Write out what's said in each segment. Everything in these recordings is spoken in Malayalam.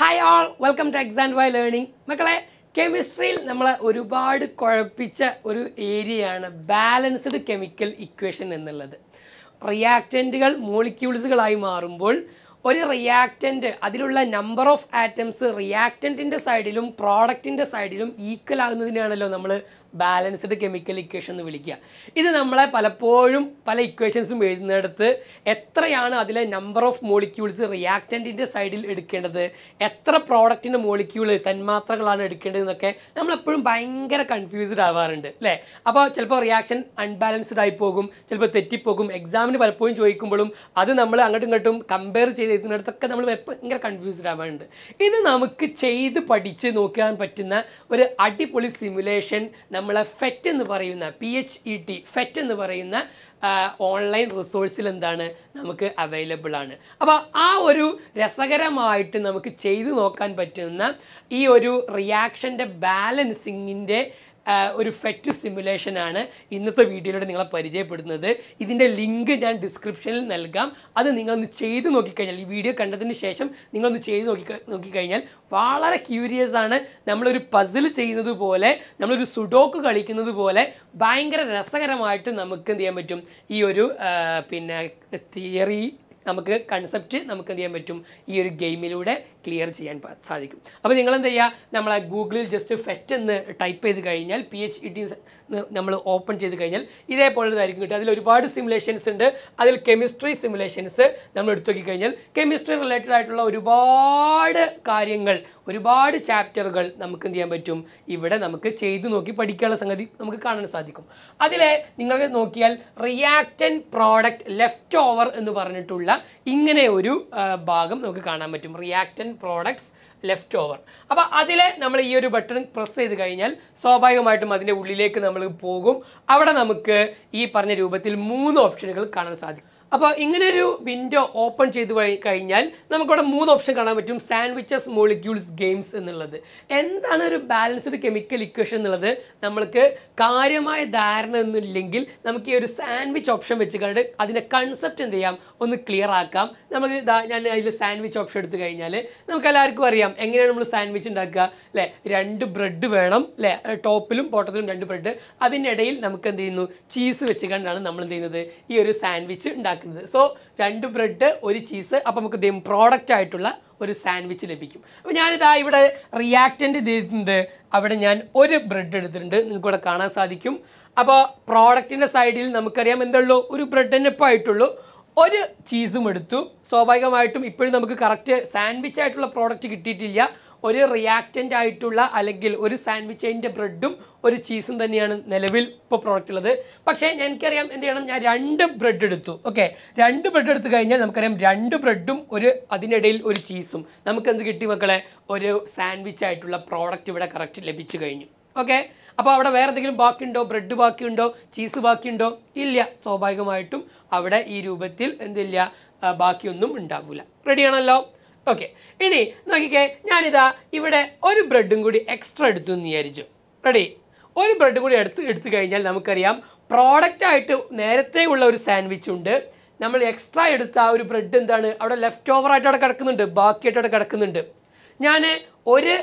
hi all welcome to X and Y learning മക്കളെ കെമിസ്ട്രിയിൽ നമ്മൾ ഒരുപാട് കുഴപ്പിച്ച ഒരു ഏരിയയാണ് ബാലൻസ്ഡ് കെമിക്കൽ ഇക്വേഷൻ എന്നുള്ളത് റിയാക്റ്റൻറ്റുകൾ മോളിക്യൂൾസുകളായി മാറുമ്പോൾ ഒരു റിയാക്റ്റൻറ്റ് അതിലുള്ള നമ്പർ ഓഫ് ആറ്റംസ് റിയാക്റ്റൻറ്റിൻ്റെ സൈഡിലും പ്രോഡക്റ്റിൻ്റെ സൈഡിലും ഈക്വൽ ആകുന്നതിനാണല്ലോ നമ്മൾ ബാലൻസ്ഡ് കെമിക്കൽ ഇക്വേഷൻ എന്ന് വിളിക്കുക ഇത് നമ്മളെ പലപ്പോഴും പല ഇക്വേഷൻസും എഴുതുന്നിടത്ത് എത്രയാണ് അതിലെ നമ്പർ ഓഫ് മോളിക്യൂൾസ് റിയാക്റ്റൻറ്റിൻ്റെ സൈഡിൽ എടുക്കേണ്ടത് എത്ര പ്രോഡക്റ്റിൻ്റെ മോളിക്യൂൾ തന്മാത്രകളാണ് എടുക്കേണ്ടത് എന്നൊക്കെ നമ്മളെപ്പോഴും ഭയങ്കര കൺഫ്യൂസ്ഡ് ആവാറുണ്ട് അല്ലേ അപ്പോൾ ചിലപ്പോൾ റിയാക്ഷൻ അൺബാലൻസ്ഡ് ആയി പോകും ചിലപ്പോൾ തെറ്റിപ്പോകും എക്സാമിന് പലപ്പോഴും ചോദിക്കുമ്പോഴും അത് നമ്മൾ അങ്ങോട്ടും ഇങ്ങോട്ടും കമ്പയർ ചെയ്ത് എഴുതുന്നിടത്തൊക്കെ നമ്മൾ ഭയങ്കര കൺഫ്യൂസ്ഡ് ആവാറുണ്ട് ഇത് നമുക്ക് ചെയ്ത് പഠിച്ച് നോക്കാൻ പറ്റുന്ന ഒരു അടിപൊളി സിമുലേഷൻ നമ്മൾ ഫെറ്റ് e എന്ന് പറയുന്ന P H E T PhET എന്ന് പറയുന്ന ഓൺലൈൻ റിസോഴ്സിൽ എന്താണ് നമുക്ക് അവൈലബിൾ ആണ് അപ്പോൾ ആ ഒരു രസകരമായിട്ട് നമുക്ക് ചെയ്തു നോക്കാൻ പറ്റുന്ന ഈ ഒരു റിയാക്ഷൻ്റെ ബാലൻസിങ്ങിൻ്റെ ഒരു ഫെറ്റ് സിമുലേഷൻ ആണ് ഇന്നത്തെ വീഡിയോയിലൂടെ നിങ്ങളെ പരിചയപ്പെടുന്നത് ഇതിൻ്റെ ലിങ്ക് ഞാൻ ഡിസ്ക്രിപ്ഷനിൽ നൽകാം അത് നിങ്ങളൊന്ന് ചെയ്ത് നോക്കിക്കഴിഞ്ഞാൽ ഈ വീഡിയോ കണ്ടതിന് ശേഷം നിങ്ങളൊന്ന് ചെയ്ത് നോക്കി നോക്കിക്കഴിഞ്ഞാൽ വളരെ ക്യൂരിയസ് ആണ് നമ്മളൊരു പസിൽ ചെയ്യുന്നത് പോലെ നമ്മളൊരു സുഡോക്ക് കളിക്കുന്നത് പോലെ ഭയങ്കര രസകരമായിട്ട് നമുക്ക് എന്ത് ചെയ്യാൻ പറ്റും ഈ ഒരു പിന്നെ തിയറി നമുക്ക് കൺസെപ്റ്റ് നമുക്ക് എന്ത് ചെയ്യാൻ പറ്റും ഈ ഒരു ഗെയിമിലൂടെ ക്ലിയർ ചെയ്യാൻ സാധിക്കും അപ്പോൾ നിങ്ങൾ എന്ത് ചെയ്യുക നമ്മൾ ഗൂഗിളിൽ ജസ്റ്റ് ഫെറ്റ് എന്ന് ടൈപ്പ് ചെയ്ത് കഴിഞ്ഞാൽ പി എച്ച് ഇ ടി നമ്മൾ ഓപ്പൺ ചെയ്ത് കഴിഞ്ഞാൽ ഇതേപോലുള്ളതായിരിക്കും കിട്ടുക അതിൽ ഒരുപാട് സിമുലേഷൻസ് ഉണ്ട് അതിൽ കെമിസ്ട്രി സിമുലേഷൻസ് നമ്മൾ എടുത്തു നോക്കിക്കഴിഞ്ഞാൽ കെമിസ്ട്രി റിലേറ്റഡ് ആയിട്ടുള്ള ഒരുപാട് കാര്യങ്ങൾ ഒരുപാട് ചാപ്റ്ററുകൾ നമുക്ക് എന്ത് ചെയ്യാൻ പറ്റും ഇവിടെ നമുക്ക് ചെയ്തു നോക്കി പഠിക്കാനുള്ള സംഗതി നമുക്ക് കാണാൻ സാധിക്കും അതിൽ നിങ്ങൾ നോക്കിയാൽ റിയാക്റ്റൻ പ്രോഡക്റ്റ് ലെഫ്റ്റ് ഓവർ എന്ന് പറഞ്ഞിട്ടുള്ള ഇങ്ങനെ ഒരു ഭാഗം നമുക്ക് കാണാൻ പറ്റും റിയാക്ടൻ പ്രോഡക്ട്സ് ലെഫ്റ്റ് ഓവർ അപ്പോൾ അതിലെ നമ്മൾ ഈ ഒരു ബട്ടൺ പ്രസ് ചെയ്ത് കഴിഞ്ഞാൽ സ്വാഭാവികമായിട്ടും അതിൻ്റെ ഉള്ളിലേക്ക് നമ്മൾ പോകും അവിടെ നമുക്ക് ഈ പറഞ്ഞ രൂപത്തിൽ മൂന്ന് ഓപ്ഷനുകൾ കാണാൻ സാധിക്കും അപ്പോൾ ഇങ്ങനൊരു വിൻഡോ ഓപ്പൺ ചെയ്ത് കഴിഞ്ഞാൽ നമുക്കവിടെ മൂന്ന് ഓപ്ഷൻ കാണാൻ പറ്റും സാൻഡ്വിച്ചസ് മോളിക്യൂൾസ് ഗെയിംസ് എന്നുള്ളത് എന്താണ് ഒരു ബാലൻസ്ഡ് കെമിക്കൽ ഇക്വേഷൻ എന്നുള്ളത് നമ്മൾക്ക് കാര്യമായ ധാരണ ഒന്നുമില്ലെങ്കിൽ നമുക്ക് ഈ ഒരു സാൻഡ്വിച്ച് ഓപ്ഷൻ വെച്ച് കണ്ട് അതിൻ്റെ കൺസെപ്റ്റ് എന്ത് ചെയ്യാം ഒന്ന് ക്ലിയർ ആക്കാം നമ്മൾ ഞാൻ അതിൽ സാൻഡ്വിച്ച് ഓപ്ഷൻ എടുത്ത് കഴിഞ്ഞാൽ നമുക്ക് എല്ലാവർക്കും അറിയാം എങ്ങനെയാണ് നമ്മൾ സാൻഡ്വിച്ച് ഉണ്ടാക്കുക അല്ലേ രണ്ട് ബ്രെഡ് വേണം അല്ലേ ടോപ്പിലും ബോട്ടത്തിലും രണ്ട് ബ്രെഡ് അതിനിടയിൽ നമുക്ക് എന്ത് ചെയ്യുന്നു ചീസ് വെച്ച് കണ്ടാണ് നമ്മൾ എന്ത് ചെയ്യുന്നത് ഈ ഒരു സാൻഡ്വിച്ച് ഉണ്ടാക്കുക ഉണ്ടാക്കുന്നത് സോ രണ്ട് ബ്രെഡ് ഒരു ചീസ് അപ്പോൾ നമുക്ക് ഇദ്ദേഹം പ്രോഡക്റ്റ് ആയിട്ടുള്ള ഒരു സാൻഡ്വിച്ച് ലഭിക്കും അപ്പോൾ ഞാനിതാ ഇവിടെ റിയാക്റ്റൻ്റ് ചെയ്തിട്ടുണ്ട് അവിടെ ഞാൻ ഒരു ബ്രെഡ് എടുത്തിട്ടുണ്ട് നിങ്ങൾക്കിവിടെ കാണാൻ സാധിക്കും അപ്പോൾ പ്രോഡക്റ്റിൻ്റെ സൈഡിൽ നമുക്കറിയാം എന്തുള്ളൂ ഒരു ബ്രെഡ് തന്നെ ഇപ്പോൾ ആയിട്ടുള്ളൂ ഒരു ചീസും എടുത്തു സ്വാഭാവികമായിട്ടും ഇപ്പോഴും നമുക്ക് കറക്റ്റ് സാൻഡ്വിച്ച് ആയിട്ടുള്ള പ്രോഡക്റ്റ് കിട്ടിയിട്ടില്ല ഒരു റിയാക്റ്റൻ്റ് ആയിട്ടുള്ള അല്ലെങ്കിൽ ഒരു സാൻഡ്വിച്ച് അതിൻ്റെ ബ്രെഡും ഒരു ചീസും തന്നെയാണ് നിലവിൽ ഇപ്പോൾ പ്രോഡക്റ്റ് ഉള്ളത് പക്ഷേ എനിക്കറിയാം എന്ത് ചെയ്യണം ഞാൻ രണ്ട് ബ്രെഡ് എടുത്തു ഓക്കെ രണ്ട് ബ്രെഡ് എടുത്തു കഴിഞ്ഞാൽ നമുക്കറിയാം രണ്ട് ബ്രെഡും ഒരു അതിനിടയിൽ ഒരു ചീസും നമുക്ക് എന്ത് കിട്ടി മക്കളെ ഒരു സാൻഡ്വിച്ച് ആയിട്ടുള്ള പ്രോഡക്റ്റ് ഇവിടെ കറക്റ്റ് ലഭിച്ചു കഴിഞ്ഞു ഓക്കെ അപ്പോൾ അവിടെ വേറെ എന്തെങ്കിലും ബാക്കിയുണ്ടോ ബ്രെഡ് ബാക്കിയുണ്ടോ ചീസ് ബാക്കിയുണ്ടോ ഇല്ല സ്വാഭാവികമായിട്ടും അവിടെ ഈ രൂപത്തിൽ എന്തില്ല ബാക്കിയൊന്നും ഉണ്ടാവില്ല റെഡിയാണല്ലോ ഓക്കെ ഇനി നോക്കിക്കേ ഞാനിതാ ഇവിടെ ഒരു ബ്രെഡും കൂടി എക്സ്ട്രാ എടുത്തു എന്ന് വിചാരിച്ചു റെഡി ഒരു ബ്രെഡും കൂടി എടുത്ത് എടുത്തു കഴിഞ്ഞാൽ നമുക്കറിയാം പ്രോഡക്റ്റായിട്ട് നേരത്തെ ഉള്ള ഒരു സാൻഡ്വിച്ച് ഉണ്ട് നമ്മൾ എക്സ്ട്രാ എടുത്ത ആ ഒരു ബ്രെഡ് എന്താണ് അവിടെ ലെഫ്റ്റ് ഓവറായിട്ട് അവിടെ കിടക്കുന്നുണ്ട് ബാക്കിയായിട്ട് അവിടെ കിടക്കുന്നുണ്ട് ഞാൻ ഒരു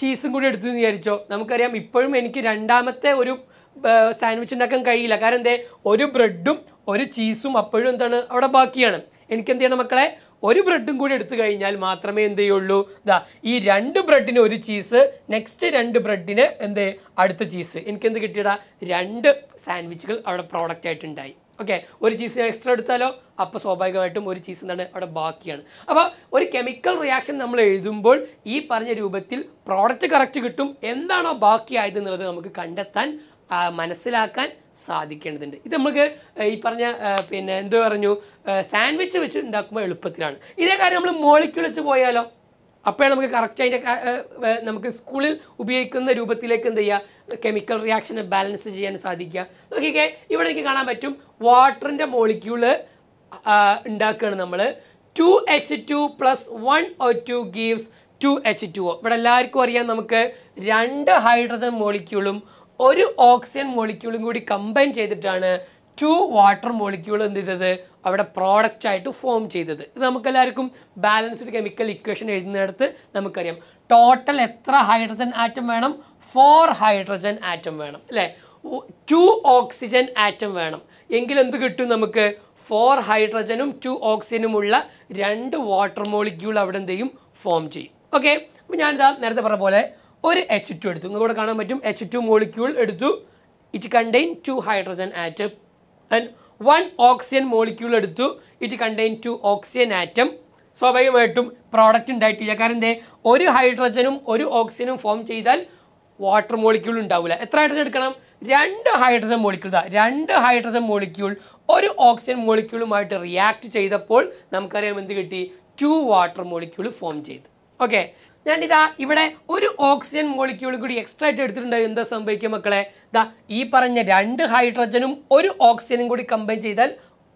ചീസും കൂടി എടുത്തു എന്ന് വിചാരിച്ചോ നമുക്കറിയാം ഇപ്പോഴും എനിക്ക് രണ്ടാമത്തെ ഒരു സാൻഡ്വിച്ച് ഉണ്ടാക്കാൻ കഴിയില്ല കാരണം എന്തേ ഒരു ബ്രെഡും ഒരു ചീസും അപ്പോഴും എന്താണ് അവിടെ ബാക്കിയാണ് എനിക്ക് എന്ത് ചെയ്യണം മക്കളെ ഒരു ബ്രെഡും കൂടി എടുത്തു കഴിഞ്ഞാൽ മാത്രമേ എന്ത് ചെയ്യുള്ളൂ ഇതാ ഈ രണ്ട് ബ്രെഡിന് ഒരു ചീസ് നെക്സ്റ്റ് രണ്ട് ബ്രെഡിന് എന്ത് അടുത്ത ചീസ് എനിക്ക് എന്ത് കിട്ടിയടാ രണ്ട് സാൻഡ്വിച്ചുകൾ അവിടെ പ്രോഡക്റ്റ് ആയിട്ടുണ്ടായി ഓക്കെ ഒരു ചീസ് എക്സ്ട്രാ എടുത്താലോ അപ്പോൾ സ്വാഭാവികമായിട്ടും ഒരു ചീസ് എന്താണ് അവിടെ ബാക്കിയാണ് അപ്പോൾ ഒരു കെമിക്കൽ റിയാക്ഷൻ നമ്മൾ എഴുതുമ്പോൾ ഈ പറഞ്ഞ രൂപത്തിൽ പ്രോഡക്റ്റ് കറക്റ്റ് കിട്ടും എന്താണോ ബാക്കിയായത് എന്നുള്ളത് നമുക്ക് കണ്ടെത്താൻ മനസ്സിലാക്കാൻ സാധിക്കേണ്ടതുണ്ട് ഇത് നമുക്ക് ഈ പറഞ്ഞ പിന്നെ എന്ത് പറഞ്ഞു സാൻഡ്വിച്ച് വെച്ച് ഉണ്ടാക്കുമ്പോൾ എളുപ്പത്തിലാണ് ഇതേ കാര്യം നമ്മൾ മോളിക്യൂൾ വെച്ച് പോയാലോ അപ്പോഴാണ് നമുക്ക് കറക്റ്റ് അതിൻ്റെ നമുക്ക് സ്കൂളിൽ ഉപയോഗിക്കുന്ന രൂപത്തിലേക്ക് എന്ത് ചെയ്യുക കെമിക്കൽ റിയാക്ഷനെ ബാലൻസ് ചെയ്യാൻ സാധിക്കുക നോക്കിക്കേ ഇവിടെ എനിക്ക് കാണാൻ പറ്റും വാട്ടറിൻ്റെ മോളിക്യൂള് ഉണ്ടാക്കുകയാണ് നമ്മൾ two H two plus one O two gives two H two O ഇവിടെ എല്ലാവർക്കും അറിയാം നമുക്ക് രണ്ട് ഹൈഡ്രജൻ മോളിക്യൂളും ഒരു ഓക്സിജൻ മോളിക്യൂളും കൂടി കമ്പൈൻ ചെയ്തിട്ടാണ് ടു വാട്ടർ മോളിക്യൂൾ എന്ത് ചെയ്തത് അവിടെ പ്രോഡക്റ്റ് ആയിട്ട് ഫോം ചെയ്തത് ഇത് നമുക്കെല്ലാവർക്കും ബാലൻസ്ഡ് കെമിക്കൽ ഇക്വേഷൻ എഴുതുന്നിടത്ത് നമുക്കറിയാം ടോട്ടൽ എത്ര ഹൈഡ്രജൻ ആറ്റം വേണം ഫോർ ഹൈഡ്രജൻ ആറ്റം വേണം അല്ലേ ടു ഓക്സിജൻ ആറ്റം വേണം എങ്കിൽ എന്ത് കിട്ടും നമുക്ക് ഫോർ ഹൈഡ്രജനും ടു ഓക്സിജനും ഉള്ള രണ്ട് വാട്ടർ മോളിക്യൂൾ അവിടെ എന്തെയും ഫോം ചെയ്യും ഓക്കെ അപ്പോൾ ഞാനിതാ നേരത്തെ പറഞ്ഞ പോലെ ഒരു എച്ച് ടു എടുത്തു നിങ്ങൾ ഇവിടെ കാണാൻ പറ്റും എച്ച് ടു മോളിക്യൂൾ എടുത്തു it contain two hydrogen atom and one oxygen molecule എടുത്തു it contain two oxygen atom സ്വാഭാവികമായിട്ടും പ്രോഡക്റ്റ് ഉണ്ടായിട്ടില്ല കാരണം എന്തേ ഒരു ഹൈഡ്രജനും ഒരു ഓക്സിജനും ഫോം ചെയ്താൽ വാട്ടർ മോളിക്യൂൾ ഉണ്ടാവില്ല എത്ര ഹൈഡ്രജൻ എടുക്കണം രണ്ട് ഹൈഡ്രജൻ മോളിക്യൂൾ ഇതാ രണ്ട് ഹൈഡ്രജൻ മോളിക്യൂൾ ഒരു ഓക്സിജൻ മോളിക്യൂളുമായിട്ട് റിയാക്ട് ചെയ്തപ്പോൾ നമുക്കറിയാം എന്ത് കിട്ടി ടു വാട്ടർ മോളിക്യൂൾ ഫോം ചെയ്ത് ഓക്കെ ഞാനിതാ ഇവിടെ ഒരു ഓക്സിജൻ മോളിക്യൂൾ കൂടി എക്സ്ട്രാ ആയിട്ട് എടുത്തിട്ടുണ്ട് എന്താ സംഭവിക്കുക മക്കളെ ഇതാ ഈ പറഞ്ഞ രണ്ട് ഹൈഡ്രജനും ഒരു ഓക്സിജനും കൂടി കമ്പൈൻ ചെയ്താൽ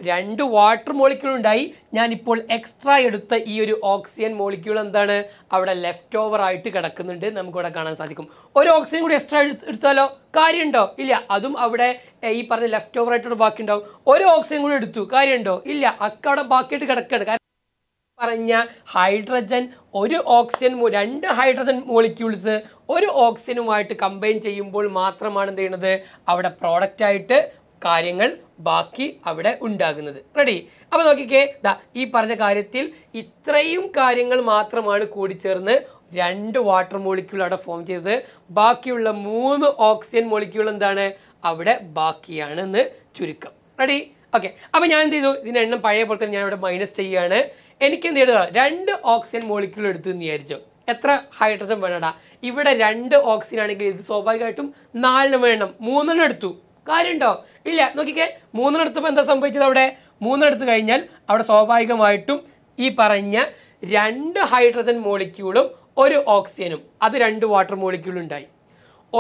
രണ്ട് വാട്ടർ മോളിക്യൂൾ ഉണ്ടായി ഞാനിപ്പോൾ എക്സ്ട്രാ എടുത്ത ഈ ഒരു ഓക്സിജൻ മോളിക്യൂൾ എന്താണ് അവിടെ ലെഫ്റ്റ് ഓവർ ആയിട്ട് കിടക്കുന്നുണ്ട് നമുക്കിവിടെ കാണാൻ സാധിക്കും ഒരു ഓക്സിജൻ കൂടി എക്സ്ട്രാ എടുത്താലോ കാര്യമുണ്ടോ ഇല്ല അതും അവിടെ ഈ പറഞ്ഞ ലെഫ്റ്റ് ഓവർ ആയിട്ടുള്ള ബാക്കി ഉണ്ടാവും ഒരു ഓക്സിജൻ കൂടി എടുത്തു കാര്യമുണ്ടോ ഇല്ല അക്കവിടെ ബാക്കിയായിട്ട് കിടക്കുകയാണ് പറഞ്ഞ ഹൈഡ്രജൻ ഒരു ഓക്സിജൻ രണ്ട് ഹൈഡ്രജൻ മോളിക്യൂൾസ് ഒരു ഓക്സിജനുമായിട്ട് കമ്പൈൻ ചെയ്യുമ്പോൾ മാത്രമാണ് എന്ത് ചെയ്യുന്നത് അവിടെ പ്രോഡക്റ്റായിട്ട് കാര്യങ്ങൾ ബാക്കി അവിടെ ഉണ്ടാകുന്നത് റെഡി അപ്പോൾ നോക്കിക്കേ ദാ ഈ പറഞ്ഞ കാര്യത്തിൽ ഇത്രയും കാര്യങ്ങൾ മാത്രമാണ് കൂടിച്ചേർന്ന് രണ്ട് വാട്ടർ മോളിക്യൂൾ അവിടെ ഫോം ചെയ്തത് ബാക്കിയുള്ള മൂന്ന് ഓക്സിജൻ മോളിക്യൂൾ എന്താണ് അവിടെ ബാക്കിയാണെന്ന് ചുരുക്കം റെഡി ഓക്കെ അപ്പോൾ ഞാൻ എന്ത് ചെയ്തു ഇതിൻ്റെ എണ്ണം പഴയ പോലെ തന്നെ ഞാൻ ഇവിടെ മൈനസ് ചെയ്യുകയാണ് എനിക്ക് എന്ത് ചെയ്തു രണ്ട് ഓക്സിജൻ മോളിക്യൂൾ എടുത്തു എന്ന് വിചാരിച്ചു എത്ര ഹൈഡ്രജൻ വേണടാ ഇവിടെ രണ്ട് ഓക്സിജൻ ആണെങ്കിൽ ഇത് സ്വാഭാവികമായിട്ടും നാലെണ്ണം വേണം മൂന്നെണ്ണം എടുത്തു കാര്യമുണ്ടോ ഇല്ല നോക്കിക്കേ മൂന്നെണ്ണം എടുത്തപ്പോൾ എന്താ സംഭവിച്ചത് അവിടെ മൂന്നെണ്ണം എടുത്തു കഴിഞ്ഞാൽ അവിടെ സ്വാഭാവികമായിട്ടും ഈ പറഞ്ഞ രണ്ട് ഹൈഡ്രജൻ മോളിക്യൂളും ഒരു ഓക്സിജനും അത് രണ്ട് വാട്ടർ മോളിക്യൂളും ഉണ്ടായി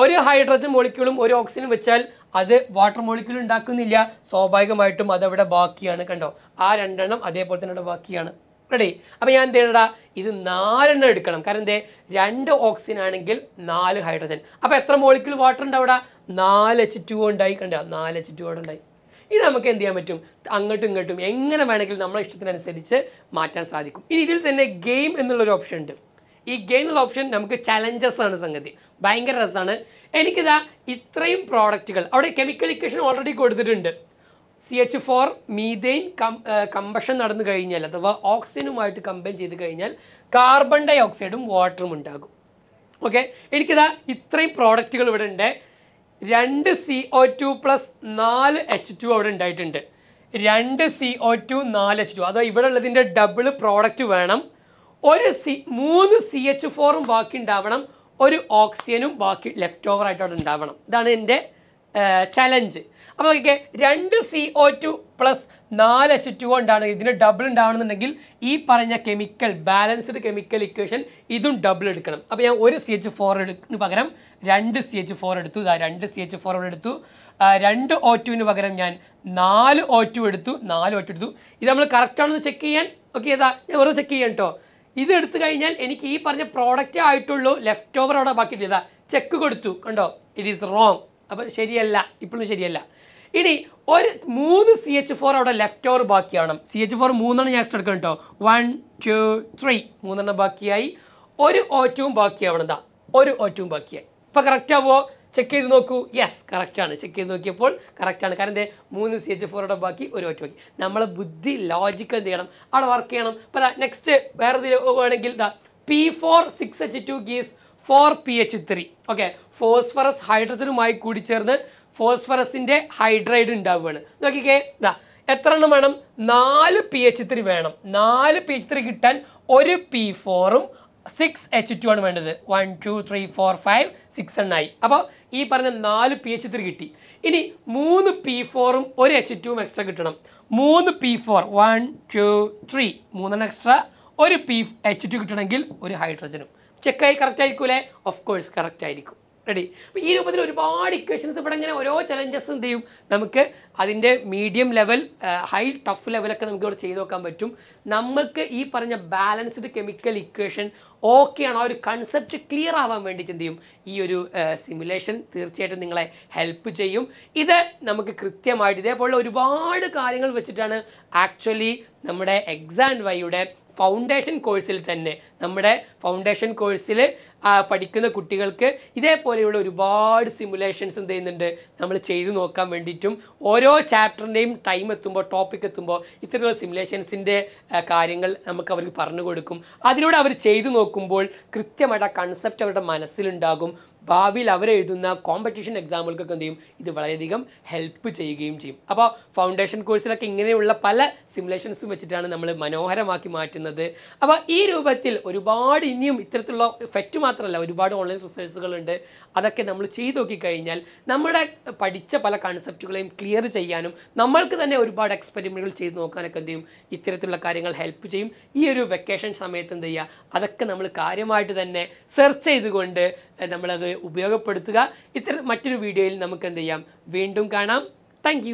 ഒരു ഹൈഡ്രജൻ മോളിക്യൂളും ഒരു ഓക്സിജനും വെച്ചാൽ അത് വാട്ടർ മോളിക്യൂൾ ഉണ്ടാക്കുന്നില്ല സ്വാഭാവികമായിട്ടും അതവിടെ ബാക്കിയാണ് കണ്ടോ ആ രണ്ടെണ്ണം അതേപോലെ തന്നെ ബാക്കിയാണ് റെഡി അപ്പോൾ ഞാൻ എന്ത് ഇത് നാലെണ്ണം എടുക്കണം കാരണം എന്തേ രണ്ട് ഓക്സിജൻ ആണെങ്കിൽ നാല് ഹൈഡ്രജൻ അപ്പോൾ എത്ര മോളിക്യൂൾ വാട്ടർ ഉണ്ട് അവിടെ നാല് എച്ച് ടു ഉണ്ടായി കണ്ടോ നാല് എച്ച് ടു ഉണ്ടായി ഇത് നമുക്ക് എന്ത് ചെയ്യാൻ പറ്റും അങ്ങോട്ടും ഇങ്ങോട്ടും എങ്ങനെ വേണമെങ്കിലും നമ്മളെ ഇഷ്ടത്തിനനുസരിച്ച് മാറ്റാൻ സാധിക്കും ഇനി ഇതിൽ തന്നെ ഗെയിം എന്നുള്ളൊരു ഓപ്ഷൻ ഉണ്ട് ഈ ഗെയിമുകൾ ഓപ്ഷൻ നമുക്ക് ചലഞ്ചസ് ആണ് സംഗതി ഭയങ്കര രസമാണ് എനിക്കിതാ ഇത്രയും പ്രോഡക്റ്റുകൾ അവിടെ കെമിക്കൽ ഇക്വേഷൻ ഓൾറെഡി കൊടുത്തിട്ടുണ്ട് C H four methane com combustion നടന്നു കഴിഞ്ഞാൽ അഥവാ ഓക്സിജനുമായിട്ട് കമ്പൈൻ ചെയ്ത് കഴിഞ്ഞാൽ കാർബൺ ഡൈ ഓക്സൈഡും വാട്ടറും ഉണ്ടാകും ഓക്കെ എനിക്കിതാ ഇത്രയും പ്രോഡക്റ്റുകൾ ഇവിടെ ഉണ്ട് രണ്ട് സി ഒ ടു പ്ലസ് നാല് എച്ച് ടു അവിടെ ഉണ്ടായിട്ടുണ്ട് രണ്ട് സി ഒ ടു നാല് എച്ച് ടു അതോ ഇവിടെ ഉള്ളതിൻ്റെ ഡബിൾ പ്രോഡക്റ്റ് വേണം ഒരു സി മൂന്ന് സി എച്ച് ഫോറും ബാക്കി ഉണ്ടാവണം ഒരു ഓക്സിജനും ബാക്കി ലെഫ്റ്റ് ഓവർ ആയിട്ട് അവിടെ ഉണ്ടാവണം ഇതാണ് എൻ്റെ ചലഞ്ച് അപ്പോൾ നോക്കിയേ രണ്ട് സി ഒ ടു പ്ലസ് നാല് എച്ച് ടു കൊണ്ടാണ് ഇതിന് ഡബിൾ ഉണ്ടാവണമെന്നുണ്ടെങ്കിൽ ഈ പറഞ്ഞ കെമിക്കൽ ബാലൻസ്ഡ് കെമിക്കൽ ഇക്വേഷൻ ഇതും ഡബിൾ എടുക്കണം അപ്പോൾ ഞാൻ ഒരു സി എച്ച് ഫോർ എടുക്കുന്ന പകരം രണ്ട് സി എച്ച് ഫോർ എടുത്തു ഇതാ രണ്ട് സി എച്ച് ഫോർ എടുത്തു രണ്ട് ഒ ടുവിന് പകരം ഞാൻ നാല് ഒ ടു എടുത്തു നാല് ഒ ടു എടുത്തു ഇത് നമ്മൾ കറക്റ്റാണെന്ന് ചെക്ക് ചെയ്യാൻ ഓക്കെ ഇതാ ഞാൻ വെറുതെ ചെക്ക് ചെയ്യാം കേട്ടോ ഇത് എടുത്തു കഴിഞ്ഞാൽ എനിക്ക് ഈ പറഞ്ഞ പ്രോഡക്റ്റേ ആയിട്ടുള്ളൂ ലെഫ്റ്റ് ഓവർ അവിടെ ബാക്കി ഇതാ ചെക്ക് കൊടുത്തു കണ്ടോ ഇറ്റ് ഈസ് റോങ് അപ്പോൾ ശരിയല്ല ഇപ്പോഴും ശരിയല്ല ഇനി ഒരു മൂന്ന് സി എച്ച് ഫോർ അവിടെ ലെഫ്റ്റ് ഓവർ ബാക്കിയാണ് സി എച്ച് ഫോർ മൂന്നെണ്ണം ഞാൻ എക്സ്ട്രാ എടുക്കണം കേട്ടോ വൺ ടു ത്രീ മൂന്നെണ്ണം ബാക്കിയായി ഒരു ഓറ്റവും ബാക്കിയാവണം എന്താ ഒരു ഓറ്റവും ബാക്കിയായി ഇപ്പം കറക്റ്റ് ആവുമോ ചെക്ക് ചെയ്ത് നോക്കൂ യെസ് കറക്റ്റാണ് ചെക്ക് ചെയ്ത് നോക്കിയപ്പോൾ കറക്റ്റാണ് കാരണം എന്തേ മൂന്ന് സി എച്ച് ഫോറോടെ ബാക്കി ഒരു ഒറ്റ ബാക്കി നമ്മളെ ബുദ്ധി ലോജിക്ക് എന്ത് ചെയ്യണം അവിടെ വർക്ക് ചെയ്യണം അപ്പം നെക്സ്റ്റ് വേറെ വേണമെങ്കിൽ ഇതാ P four six H two gives four P H three okay phosphorus ഹൈഡ്രജനുമായി കൂടി ചേർന്ന് ഫോസ്ഫറസിൻ്റെ ഹൈഡ്രൈഡ് ഉണ്ടാവുകയാണ് നോക്കിക്കേ ഇതാ എത്ര എണ്ണം വേണം നാല് പി എച്ച് ത്രീ വേണം നാല് പി എച്ച് ത്രീ കിട്ടാൻ ഒരു പി ഫോറും സിക്സ് എച്ച് ടു ആണ് വേണ്ടത് one two three four five six എണ്ണായി അപ്പോൾ ഈ പറഞ്ഞ നാല് പി എച്ച് ത്രീ കിട്ടി ഇനി മൂന്ന് പി ഫോറും ഒരു എച്ച് ടുവും എക്സ്ട്രാ കിട്ടണം മൂന്ന് P four one two three മൂന്നെണ്ണം എക്സ്ട്രാ ഒരു പി എച്ച് ടു കിട്ടണമെങ്കിൽ ഒരു ഹൈഡ്രജനും ചെക്കായി കറക്റ്റ് ആയിരിക്കൂലേ ഓഫ് കോഴ്സ് കറക്റ്റ് ആയിരിക്കും റെഡി അപ്പോൾ ഈ രൂപത്തിൽ ഒരുപാട് ഇക്വേഷൻസ് ഇവിടെ ഇങ്ങനെ ഓരോ ചലഞ്ചസ് എന്ത് ചെയ്യും നമുക്ക് അതിൻ്റെ മീഡിയം ലെവൽ ഹൈ ടഫ് ലെവലൊക്കെ നമുക്ക് ഇവിടെ ചെയ്ത് നോക്കാൻ പറ്റും നമ്മൾക്ക് ഈ പറഞ്ഞ ബാലൻസ്ഡ് കെമിക്കൽ ഇക്വേഷൻ ഓക്കെയാണ് ആ ഒരു കൺസെപ്റ്റ് ക്ലിയർ ആവാൻ വേണ്ടിയിട്ട് എന്ത് ചെയ്യും ഈ ഒരു സിമുലേഷൻ തീർച്ചയായിട്ടും നിങ്ങളെ ഹെൽപ്പ് ചെയ്യും ഇത് നമുക്ക് കൃത്യമായിട്ട് ഇതേപോലെ ഒരുപാട് കാര്യങ്ങൾ വെച്ചിട്ടാണ് ആക്ച്വലി നമ്മുടെ എക്സാൻ വൈയുടെ ഫൗണ്ടേഷൻ കോഴ്സിൽ തന്നെ നമ്മുടെ ഫൗണ്ടേഷൻ കോഴ്സിൽ പഠിക്കുന്ന കുട്ടികൾക്ക് ഇതേപോലെയുള്ള ഒരുപാട് സിമുലേഷൻസ് എന്ത് ചെയ്യുന്നുണ്ട് നമ്മൾ ചെയ്തു നോക്കാൻ വേണ്ടിയിട്ടും ഓരോ ചാപ്റ്ററിൻ്റെയും ടൈം എത്തുമ്പോൾ ടോപ്പിക് എത്തുമ്പോൾ ഇത്തരത്തിലുള്ള സിമുലേഷൻസിൻ്റെ കാര്യങ്ങൾ നമുക്ക് അവർക്ക് പറഞ്ഞു കൊടുക്കും അതിലൂടെ അവർ ചെയ്തു നോക്കുമ്പോൾ കൃത്യമായിട്ട് ആ കൺസെപ്റ്റ് അവരുടെ മനസ്സിലുണ്ടാകും ഭാവിയിൽ അവരെഴുതുന്ന കോമ്പറ്റീഷൻ എക്സാമുകൾക്കൊക്കെ എന്ത് ചെയ്യും ഇത് വളരെയധികം ഹെൽപ്പ് ചെയ്യുകയും ചെയ്യും അപ്പോൾ ഫൗണ്ടേഷൻ കോഴ്സിലൊക്കെ ഇങ്ങനെയുള്ള പല സിമുലേഷൻസും വെച്ചിട്ടാണ് നമ്മൾ മനോഹരമാക്കി മാറ്റുന്നത് അപ്പോൾ ഈ രൂപത്തിൽ ഒരുപാട് ഇനിയും ഇത്തരത്തിലുള്ള ഫെറ്റ് മാത്രമല്ല ഒരുപാട് ഓൺലൈൻ ഉണ്ട് അതൊക്കെ നമ്മൾ ചെയ്തു നോക്കിക്കഴിഞ്ഞാൽ നമ്മുടെ പഠിച്ച പല കൺസെപ്റ്റുകളെയും ക്ലിയർ ചെയ്യാനും നമ്മൾക്ക് തന്നെ ഒരുപാട് എക്സ്പെരിമെൻറ്റുകൾ ചെയ്ത് നോക്കാനൊക്കെ എന്ത് ചെയ്യും ഇത്തരത്തിലുള്ള കാര്യങ്ങൾ ഹെൽപ്പ് ചെയ്യും ഈ ഒരു വെക്കേഷൻ സമയത്ത് എന്ത് ചെയ്യുക അതൊക്കെ നമ്മൾ കാര്യമായിട്ട് തന്നെ സെർച്ച് ചെയ്തുകൊണ്ട് നമ്മളത് ഉപയോഗപ്പെടുത്തുക ഇത്തരം മറ്റൊരു വീഡിയോയിൽ നമുക്ക് എന്ത് ചെയ്യാം വീണ്ടും കാണാം താങ്ക്